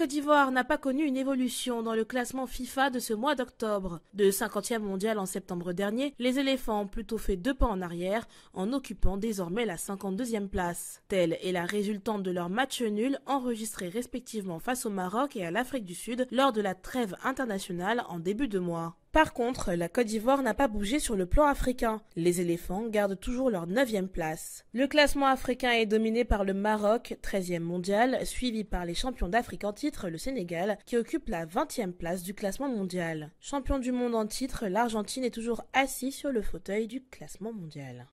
Côte d'Ivoire n'a pas connu une évolution dans le classement FIFA de ce mois d'octobre. De 50e mondial en septembre dernier, les éléphants ont plutôt fait deux pas en arrière en occupant désormais la 52e place. Telle est la résultante de leur match nul enregistrés respectivement face au Maroc et à l'Afrique du Sud lors de la trêve internationale en début de mois. Par contre, la Côte d'Ivoire n'a pas bougé sur le plan africain. Les éléphants gardent toujours leur 9 place. Le classement africain est dominé par le Maroc, 13e mondial, suivi par les champions d'Afrique en titre, le Sénégal, qui occupe la 20e place du classement mondial. Champion du monde en titre, l'Argentine est toujours assise sur le fauteuil du classement mondial.